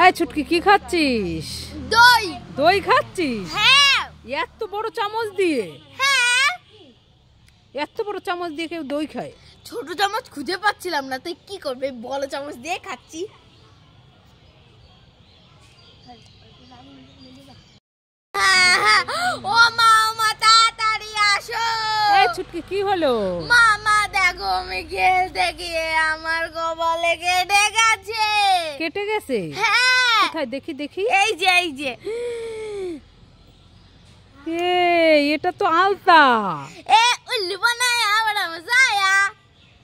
এই ছুটকি কি খাচ্ছিস দই দই খাচ্ছিস হ্যাঁ এত বড় চামচ দিয়ে হ্যাঁ এত বড় চামচ দিয়ে কেউ দই খায় ছোট চামচ খুঁজে পাচ্ছিলাম না তাই কি করবে বড় চামচ দিয়ে খাচ্ছি হ্যাঁ। ও মা মা তাড়াতাড়ি আসো এই ছুটকি কি হলো মামা দেখো আমি খেলতে গিয়ে আমার কপালে গেট কেটে গেছে হ্যাঁ। কোথায় দেখি দেখি এই যে এই যে এটা তো আলতা এ উল্লু বানায়া বড় মজা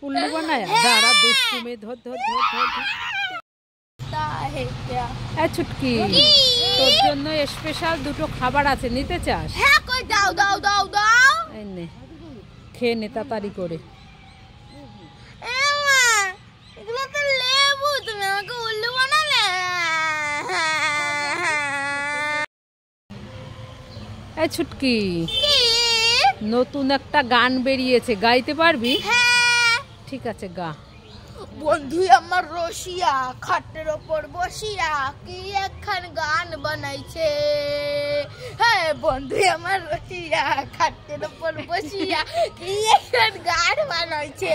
উল্লু বানায়া হ্যাঁ। দাঁড়া দুষ্টু মে ধর ধর ধর ধর ছুটকি তোর জন্য স্পেশাল দুটো খাবার আছে নিতে চাস হ্যাঁ কই দাও দাও দাও দাও খেয়ে নে তাড়াতাড়ি করে ছুটকি নতুন একটা গান বেরিয়েছে গাইতে পারবি হ্যাঁ। ঠিক আছে গা বন্ধু আমার রসিয়া খাটের ওপর বসিয়া কি একখান গান বানাইছে হ্যাঁ বন্ধু আমার রসিয়া খাটের ওপর বসিয়া কি একখান গান বানাইছে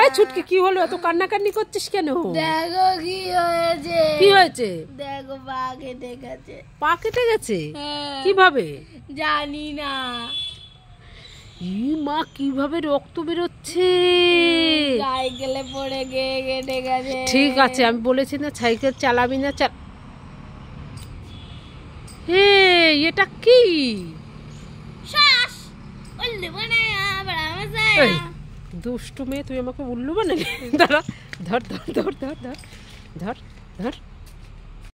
এই কি হলো এত করছিস কেন দেখো কি হয়েছে কি হয়েছে দেখো পা কেটে গেছে পা কেটে গেছে হ্যাঁ। কিভাবে জানি না ই মা কিভাবে রক্ত বেরোচ্ছে সাইকেলে পড়ে গিয়ে কেটে গেছে ঠিক আছে আমি বলেছি না সাইকেল চালাবি না চা হে এটা কি শ্বাস বললে দুষ্টু মেয়ে তুই আমাকে উল্লু বানালি দাঁড়া ধর ধর ধর ধর ধর ধর ধর